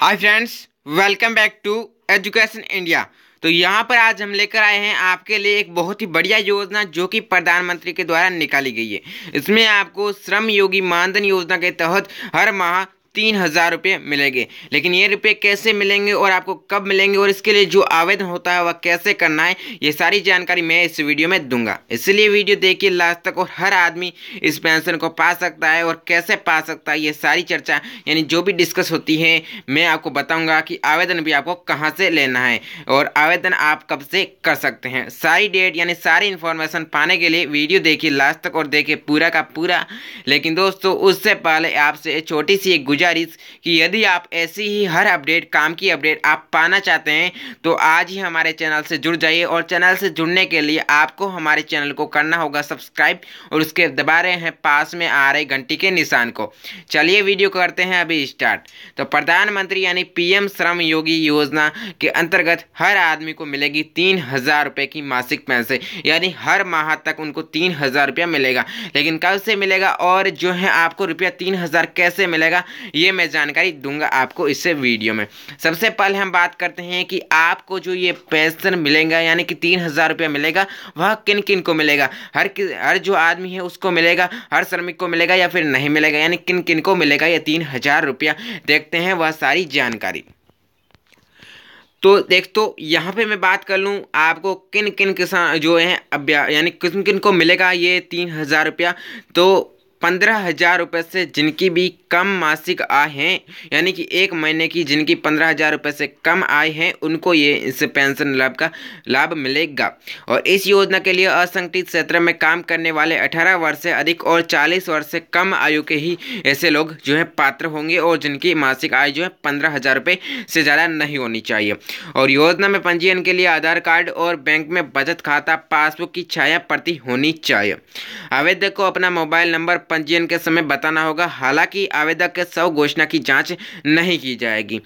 hi friends welcome back to education India तो यहाँ पर आज हम लेकर आए हैं आपके लिए एक बहुत ही बढ़िया योजना जो कि प्रधानमंत्री के द्वारा निकाली गई है इसमें आपको श्रम योगी मानधन योजना के तहत हर माह तीन हज़ार रुपये मिलेंगे लेकिन ये रुपये कैसे मिलेंगे और आपको कब मिलेंगे और इसके लिए जो आवेदन होता है वह कैसे करना है ये सारी जानकारी मैं इस वीडियो में दूंगा इसलिए वीडियो देखिए लास्ट तक और हर आदमी इस पेंशन को पा सकता है और कैसे पा सकता है ये सारी चर्चा यानी जो भी डिस्कस होती है मैं आपको बताऊँगा कि आवेदन भी आपको कहाँ से लेना है और आवेदन आप कब से कर सकते हैं सारी डेट यानी सारी इन्फॉर्मेशन पाने के लिए वीडियो देखिए लास्ट तक और देखिए पूरा का पूरा लेकिन दोस्तों उससे पहले आपसे छोटी सी एक गुजार गुजारिश कि यदि आप ऐसी ही हर अपडेट काम की अपडेट आप पाना चाहते हैं तो आज ही हमारे चैनल से जुड़ जाइए और चैनल से जुड़ने के लिए आपको हमारे चैनल को करना होगा सब्सक्राइब और उसके दबा रहे हैं पास में आ रहे घंटी के निशान को चलिए वीडियो करते हैं अभी स्टार्ट तो प्रधानमंत्री यानी पीएम श्रम योगी योजना के अंतर्गत हर आदमी को मिलेगी तीन हज़ार रुपये की मासिक पैसे यानी हर माह तक उनको तीन हज़ार रुपया मिलेगा लेकिन कब से मिलेगा और जो है आपको रुपया तीन हज़ार कैसे मिलेगा ये मैं जानकारी दूंगा आपको इससे वीडियो में सबसे पहले हम बात करते हैं कि आपको जो ये पेंशन मिलेगा यानी कि तीन हज़ार रुपया मिलेगा वह किन किन को मिलेगा हर हर जो आदमी है उसको मिलेगा हर श्रमिक को मिलेगा या फिर नहीं मिलेगा यानी किन किन को मिलेगा ये तीन हज़ार रुपया देखते हैं वह सारी जानकारी तो देख तो यहाँ पे मैं बात कर लूँ आपको किन किन किसान जो है अब यानी किन किन को मिलेगा ये तीन हज़ार रुपया तो पंद्रह हज़ार रुपये से जिनकी भी कम मासिक आय है यानी कि एक महीने की जिनकी पंद्रह हज़ार रुपये से कम आय है उनको ये इस पेंशन लाभ का लाभ मिलेगा और इस योजना के लिए असंगठित क्षेत्र में काम करने वाले अठारह वर्ष से अधिक और चालीस वर्ष से कम आयु के ही ऐसे लोग जो है पात्र होंगे और जिनकी मासिक आय जो है पंद्रह हज़ार रुपये से ज़्यादा नहीं होनी चाहिए और योजना में पंजीयन के लिए आधार कार्ड और बैंक में बचत खाता पासबुक की छाया प्रति होनी चाहिए आवेदक को अपना मोबाइल नंबर पंजीयन के समय बताना होगा हालांकि आवेदक के स्व घोषणा की जांच नहीं की जाएगी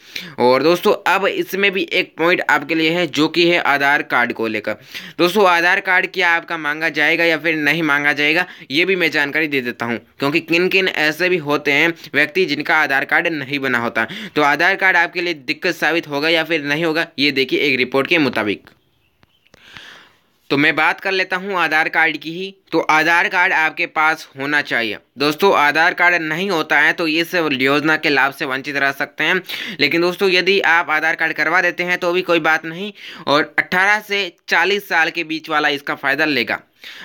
और दोस्तों अब इसमें भी एक पॉइंट आपके लिए है जो कि है आधार कार्ड को लेकर दोस्तों आधार कार्ड क्या आपका मांगा जाएगा या फिर नहीं मांगा जाएगा ये भी मैं जानकारी दे देता हूँ क्योंकि किन किन ऐसे भी होते हैं व्यक्ति जिनका आधार कार्ड नहीं बना होता तो आधार कार्ड आपके लिए दिक्कत साबित होगा या फिर नहीं होगा ये देखिए एक रिपोर्ट के मुताबिक तो मैं बात कर लेता हूँ आधार कार्ड की ही तो आधार कार्ड आपके पास होना चाहिए दोस्तों आधार कार्ड नहीं होता है तो इस योजना के लाभ से वंचित रह सकते हैं लेकिन दोस्तों यदि आप आधार कार्ड करवा देते हैं तो भी कोई बात नहीं और 18 से 40 साल के बीच वाला इसका फ़ायदा लेगा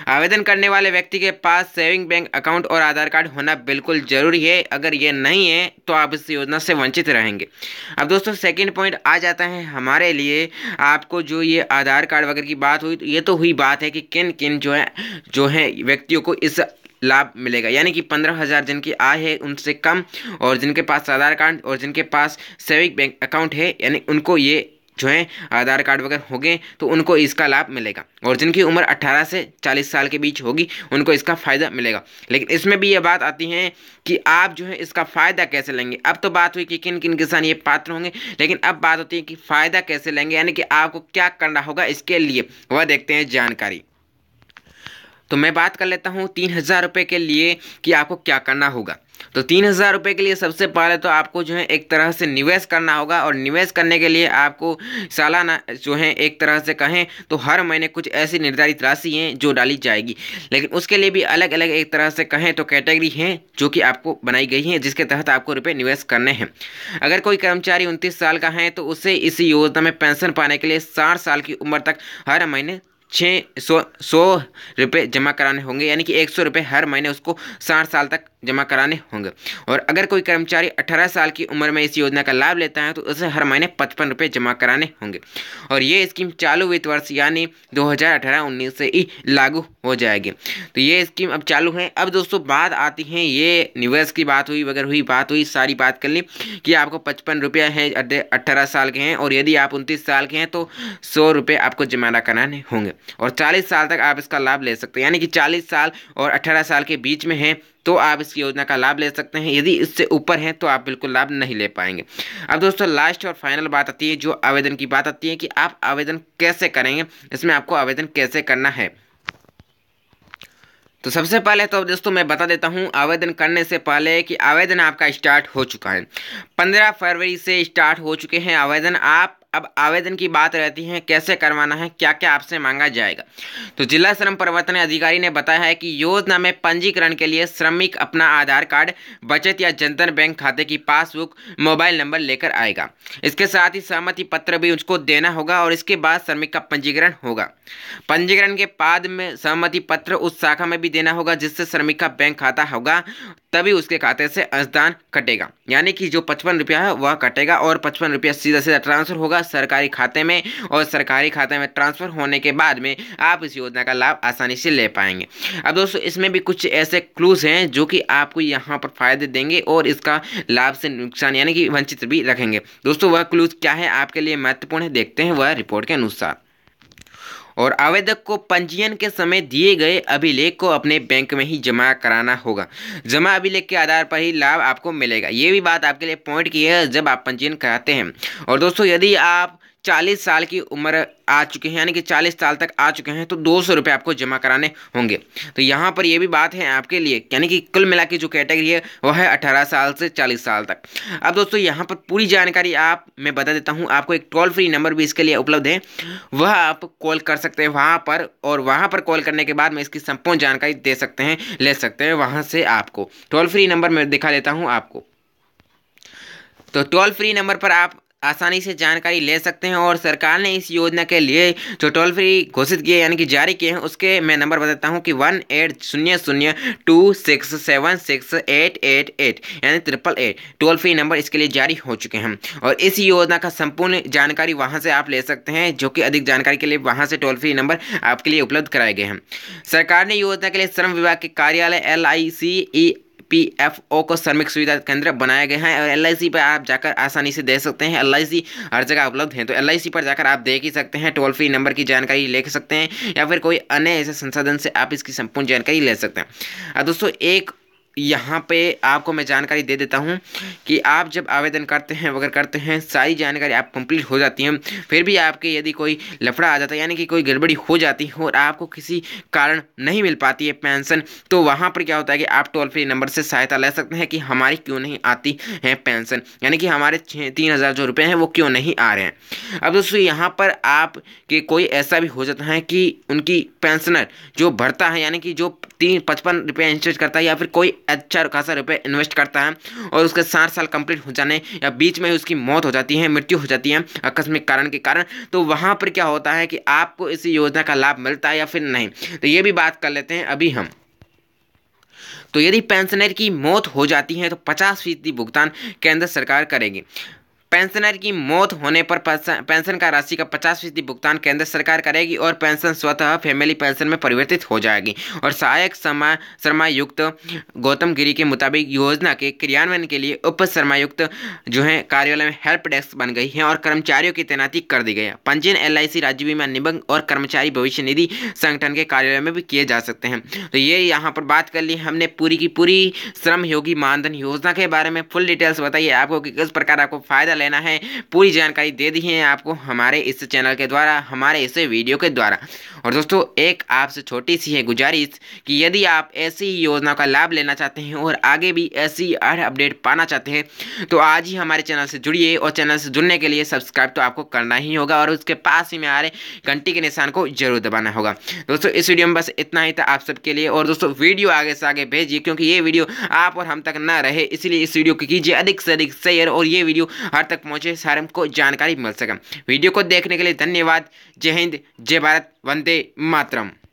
आवेदन करने वाले व्यक्ति के पास सेविंग बैंक अकाउंट और आधार कार्ड होना बिल्कुल ज़रूरी है अगर ये नहीं है तो आप इस योजना से वंचित रहेंगे अब दोस्तों सेकेंड पॉइंट आ जाता है हमारे लिए आपको जो ये आधार कार्ड वगैरह की बात हुई तो ये तो हुई बात है कि किन किन जो है जो है व्यक्तियों को इस लाभ मिलेगा यानी कि पंद्रह हज़ार जिनकी आय है उनसे कम और जिनके पास आधार कार्ड और जिनके पास सेविंग बैंक अकाउंट है यानी उनको ये जो हैं आधार कार्ड वगैरह हो गए तो उनको इसका लाभ मिलेगा और जिनकी उम्र 18 से 40 साल के बीच होगी उनको इसका फ़ायदा मिलेगा लेकिन इसमें भी ये बात आती है कि आप जो है इसका फ़ायदा कैसे लेंगे अब तो बात हुई कि किन किन किसान ये पात्र होंगे लेकिन अब बात होती है कि फ़ायदा कैसे लेंगे यानी कि आपको क्या करना होगा इसके लिए वह देखते हैं जानकारी तो मैं बात कर लेता हूँ तीन हज़ार रुपये के लिए कि आपको क्या करना होगा तो तीन हज़ार रुपये के लिए सबसे पहले तो आपको जो है एक तरह से निवेश करना होगा और निवेश करने के लिए आपको सालाना जो है एक तरह से कहें तो हर महीने कुछ ऐसी निर्धारित राशि हैं जो डाली जाएगी लेकिन उसके लिए भी अलग अलग एक तरह से कहें तो कैटेगरी हैं जो कि आपको बनाई गई हैं जिसके तहत आपको रुपये निवेश करने हैं अगर कोई कर्मचारी उनतीस साल का है तो उसे इस योजना में पेंशन पाने के लिए साठ साल की उम्र तक हर महीने छः सौ सौ रुपये जमा कराने होंगे यानी कि एक सौ रुपये हर महीने उसको साठ साल तक जमा कराने होंगे और अगर कोई कर्मचारी 18 साल की उम्र में इस योजना का लाभ लेता है तो उसे हर महीने पचपन रुपये जमा कराने होंगे और ये स्कीम चालू वित्त वर्ष यानी 2018-19 से ही लागू हो जाएगी तो ये स्कीम अब चालू है अब दोस्तों बात आती है ये निवेश की बात हुई वगैरह हुई बात हुई सारी बात कर ली कि आपको पचपन रुपये हैं अट्ठारह साल के हैं और यदि आप उनतीस साल के हैं तो सौ रुपये आपको जमा कराने होंगे और चालीस साल तक आप इसका लाभ ले सकते हैं यानी कि चालीस साल और अट्ठारह साल के बीच में हैं तो आप इस योजना का लाभ ले सकते हैं यदि इससे ऊपर हैं तो आप बिल्कुल लाभ नहीं ले पाएंगे अब दोस्तों लास्ट और फाइनल बात आती है जो आवेदन की बात आती है कि आप आवेदन कैसे करेंगे इसमें आपको आवेदन कैसे करना है तो सबसे पहले तो दोस्तों मैं बता देता हूं आवेदन करने से पहले कि आवेदन आपका स्टार्ट हो चुका है पंद्रह फरवरी से स्टार्ट हो चुके हैं आवेदन आप अब आवेदन की बात रहती है कैसे करवाना है क्या क्या आपसे मांगा जाएगा तो जिला श्रम परिवर्तन अधिकारी ने बताया है कि योजना में पंजीकरण के लिए श्रमिक अपना आधार कार्ड बचत या जनधन बैंक खाते की पासबुक मोबाइल नंबर लेकर आएगा इसके साथ ही सहमति पत्र भी उसको देना होगा और इसके बाद श्रमिक का पंजीकरण होगा पंजीकरण के बाद में सहमति पत्र उस शाखा में भी देना होगा जिससे श्रमिक का बैंक खाता होगा तभी उसके खाते से अंशदान कटेगा यानी कि जो पचपन रुपया है वह कटेगा और पचपन रुपया सीधा सीधा ट्रांसफ़र होगा सरकारी खाते में और सरकारी खाते में ट्रांसफ़र होने के बाद में आप इस योजना का लाभ आसानी से ले पाएंगे अब दोस्तों इसमें भी कुछ ऐसे क्लूज हैं जो कि आपको यहाँ पर फ़ायदे देंगे और इसका लाभ से नुकसान यानी कि वंचित भी रखेंगे दोस्तों वह क्लूज क्या है आपके लिए महत्वपूर्ण है देखते हैं वह रिपोर्ट के अनुसार और आवेदक को पंजीयन के समय दिए गए अभिलेख को अपने बैंक में ही जमा कराना होगा जमा अभिलेख के आधार पर ही लाभ आपको मिलेगा ये भी बात आपके लिए पॉइंट की है जब आप पंजीयन कराते हैं और दोस्तों यदि आप चालीस साल की उम्र आ चुके हैं यानी कि चालीस साल तक आ चुके हैं तो दो सौ रुपये आपको जमा कराने होंगे तो यहाँ पर ये भी बात है आपके लिए यानी कि कुल मिला के जो कैटेगरी है वह है अठारह साल से चालीस साल तक अब दोस्तों यहाँ पर पूरी जानकारी आप मैं बता देता हूँ आपको एक टोल फ्री नंबर भी इसके लिए उपलब्ध है वह आप कॉल कर सकते हैं वहाँ पर और वहाँ पर कॉल करने के बाद मैं इसकी संपूर्ण जानकारी दे सकते हैं ले सकते हैं वहाँ से आपको टोल फ्री नंबर मैं दिखा देता हूँ आपको तो टोल फ्री नंबर पर आप आसानी से जानकारी ले सकते हैं और सरकार ने इस योजना के लिए जो टोल फ्री घोषित किए यानी कि जारी किए हैं उसके मैं नंबर बताता हूँ कि वन एट शून्य शून्य two six seven six eight eight eight यानी triple eight toll free number इसके लिए जारी हो चुके हैं और इस योजना का संपूर्ण जानकारी वहाँ से आप ले सकते हैं जो कि अधिक जानकारी के लिए वहाँ से टोल फ्री नंबर आपके लिए उपलब्ध कराए गए हैं सरकार ने योजना के लिए श्रम विभाग के कार्यालय L I C E P F O को श्रमिक सुविधा केंद्र बनाया गया है और एल आई सी पर आप जाकर आसानी से दे सकते हैं एल आई सी हर जगह उपलब्ध है तो एल आई सी पर जाकर आप देख ही सकते हैं टोल फ्री नंबर की जानकारी ले सकते हैं या फिर कोई अन्य ऐसे संसाधन से आप इसकी संपूर्ण जानकारी ले सकते हैं दोस्तों एक यहाँ पे आपको मैं जानकारी दे देता हूँ कि आप जब आवेदन करते हैं वगैरह करते हैं सारी जानकारी आप कंप्लीट हो जाती है फिर भी आपके यदि कोई लफड़ा आ जाता है यानी कि कोई गड़बड़ी हो जाती है और आपको किसी कारण नहीं मिल पाती है पेंशन तो वहाँ पर क्या होता है कि आप टोल फ्री नंबर से सहायता ले सकते हैं कि हमारी क्यों नहीं आती है पेंशन यानी कि हमारे तीन हज़ार जो रुपये हैं वो क्यों नहीं आ रहे हैं अब दोस्तों यहाँ पर आप के कोई ऐसा भी हो जाता है कि उनकी पेंशनर जो भरता है यानी कि जो तीन पचपन रुपये इंचार्ज करता है या फिर कोई अच्छा खासा रुपये इन्वेस्ट करता है और उसके साठ साल कंप्लीट हो जाने या बीच में उसकी मौत हो जाती है मृत्यु हो जाती है आकस्मिक कारण के कारण तो वहाँ पर क्या होता है कि आपको इसी योजना का लाभ मिलता है या फिर नहीं तो ये भी बात कर लेते हैं अभी हम तो यदि पेंशनर की मौत हो जाती है तो 50 फीसदी भुगतान केंद्र सरकार करेगी पेंशनर की मौत होने पर पेंशन का राशि का पचास फीसदी भुगतान केंद्र सरकार करेगी और पेंशन स्वतः फैमिली पेंशन में परिवर्तित हो जाएगी और सहायक समा श्रमायुक्त गौतम गिरी के मुताबिक योजना के क्रियान्वयन के लिए उप श्रमायुक्त जो है कार्यालय में हेल्प डेस्क बन गई है और कर्मचारियों की तैनाती कर दी गई है पंजीयन एल राज्य बीमा निगम और कर्मचारी भविष्य निधि संगठन के कार्यालय में भी किए जा सकते हैं तो ये यहाँ पर बात कर ली हमने पूरी की पूरी श्रम योगी मानधन योजना के बारे में फुल डिटेल्स बताइए आपको कि किस प्रकार आपको फायदा लेना है पूरी जानकारी दे दी है आपको हमारे इस चैनल के द्वारा हमारे इस वीडियो के द्वारा और दोस्तों एक आपसे छोटी सी है गुजारिश कि यदि आप ऐसी ही योजनाओं का लाभ लेना चाहते हैं और आगे भी ऐसी हर अपडेट पाना चाहते हैं तो आज ही हमारे चैनल से जुड़िए और चैनल से जुड़ने के लिए सब्सक्राइब तो आपको करना ही होगा और उसके पास ही में आ रहे घंटी के निशान को जरूर दबाना होगा दोस्तों इस वीडियो में बस इतना ही था आप सबके लिए और दोस्तों वीडियो आगे से आगे भेजिए क्योंकि ये वीडियो आप और हम तक ना रहे इसलिए इस वीडियो को कीजिए अधिक से अधिक शेयर और ये वीडियो हर परिवार तक पहुँचे सारे हमको जानकारी मिल सके वीडियो को देखने के लिए धन्यवाद जय हिंद जय भारत वंदे मातरम